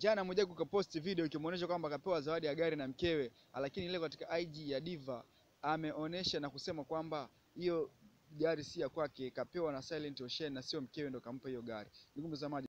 Jana Mwijaku kaposti video ikimuonesha kwamba kapewa zawadi ya gari na mkewe, lakini leo katika IG ya Diva ameonyesha na kusema kwamba hiyo gari si ya kwake, kapewa na Silent Ocean na sio mkewe ndo kampa hiyo gari. Ndugu mtazamaji